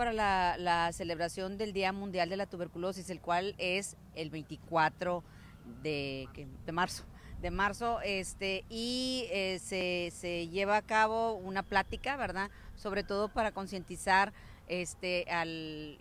para la, celebración del Día Mundial de la Tuberculosis, el cual es el 24 de, marzo. De marzo, este, y eh, se, lleva a cabo una plática, ¿verdad? Sobre todo para concientizar este, al,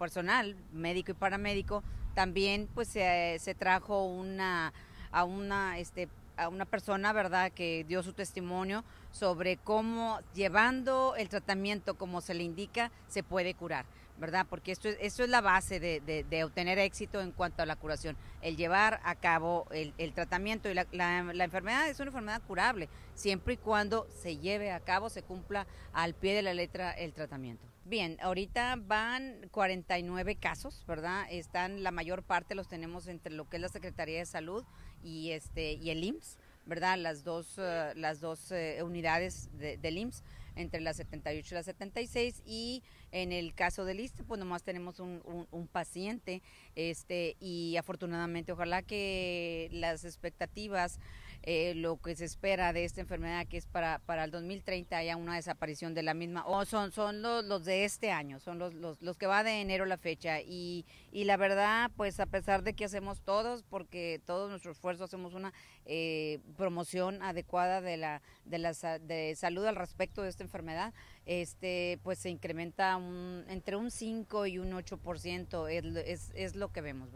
personal médico y paramédico. También, pues, se, se trajo una, a una este, a una persona, ¿verdad?, que dio su testimonio sobre cómo llevando el tratamiento como se le indica, se puede curar, ¿verdad? Porque esto es, es la base de, de, obtener éxito en cuanto a la curación, el llevar a cabo el, el tratamiento. Y la, la, enfermedad es una enfermedad curable, siempre y cuando se lleve a cabo, se cumpla al pie de la letra el tratamiento. Bien, ahorita van 49 casos, ¿verdad? Están la mayor parte los tenemos entre lo que es la Secretaría de Salud y este y el IMSS, ¿verdad? Las dos eh, las dos eh, unidades de, del IMSS entre las 78 y las 76 y en el caso del ISTE, pues nomás tenemos un, paciente este, y afortunadamente ojalá que las expectativas, eh, lo que se espera de esta enfermedad que es para, para el 2030 haya una desaparición de la misma, o son, son los, de este año, son los, los, que va de enero la fecha y, la verdad, pues a pesar de que hacemos todos, porque todo nuestro esfuerzo hacemos una eh, promoción adecuada de la, de la de salud al respecto de esta enfermedad, este, pues se incrementa entre un 5 y un 8% es, es lo que vemos,